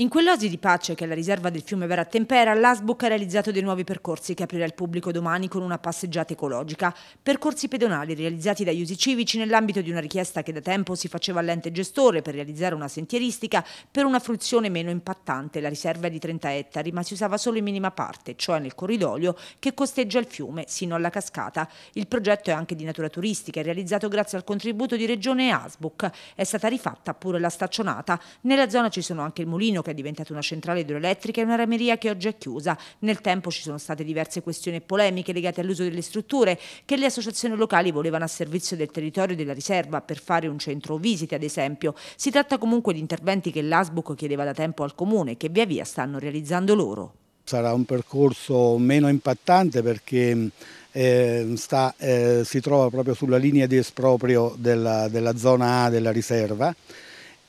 In quell'osi di pace che è la riserva del fiume Vera Tempera, l'ASBUC ha realizzato dei nuovi percorsi che aprirà il pubblico domani con una passeggiata ecologica. Percorsi pedonali realizzati dagli usi civici nell'ambito di una richiesta che da tempo si faceva all'ente gestore per realizzare una sentieristica per una fruizione meno impattante. La riserva è di 30 ettari, ma si usava solo in minima parte, cioè nel corridoio che costeggia il fiume sino alla cascata. Il progetto è anche di natura turistica, è realizzato grazie al contributo di Regione e ASBUC. È stata rifatta pure la staccionata. Nella zona ci sono anche il mulino è diventata una centrale idroelettrica e una rameria che oggi è chiusa. Nel tempo ci sono state diverse questioni e polemiche legate all'uso delle strutture che le associazioni locali volevano a servizio del territorio della riserva per fare un centro visite, ad esempio. Si tratta comunque di interventi che l'ASBUC chiedeva da tempo al comune e che via via stanno realizzando loro. Sarà un percorso meno impattante perché eh, sta, eh, si trova proprio sulla linea di esproprio della, della zona A della riserva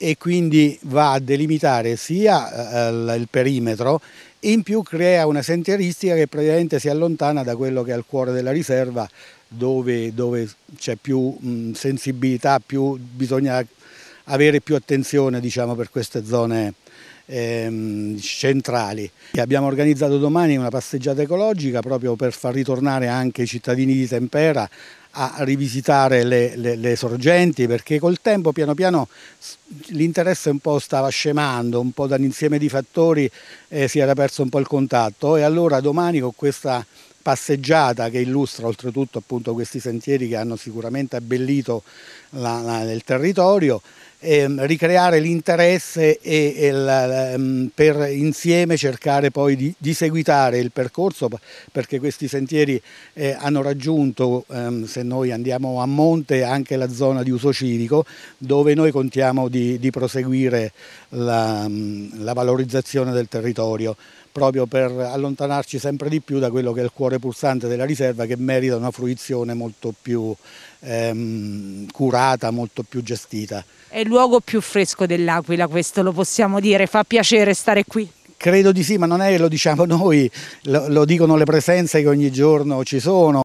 e quindi va a delimitare sia eh, il perimetro e in più crea una sentieristica che praticamente si allontana da quello che è il cuore della riserva dove, dove c'è più mh, sensibilità, più, bisogna avere più attenzione diciamo, per queste zone ehm, centrali. Abbiamo organizzato domani una passeggiata ecologica proprio per far ritornare anche i cittadini di Tempera a rivisitare le, le, le, sorgenti perché col tempo piano piano l'interesse un po' stava scemando, un po' da un insieme di fattori eh, si era perso un po' il contatto e allora domani con questa passeggiata che illustra oltretutto appunto questi sentieri che hanno sicuramente abbellito la, la, il territorio, ehm, ricreare l'interesse e, e la, ehm, per insieme cercare poi di, di, seguitare il percorso perché questi sentieri eh, hanno raggiunto, ehm, se noi andiamo a monte, anche la zona di uso civico dove noi contiamo di, di proseguire la valorizzazione del territorio proprio per allontanarci sempre di più da quello che è il cuore pulsante della riserva che merita una fruizione molto più ehm, curata, molto più gestita. È il luogo più fresco dell'Aquila, questo lo possiamo dire, fa piacere stare qui. Credo di sì, ma non è che lo diciamo noi, lo, lo dicono le presenze che ogni giorno ci sono.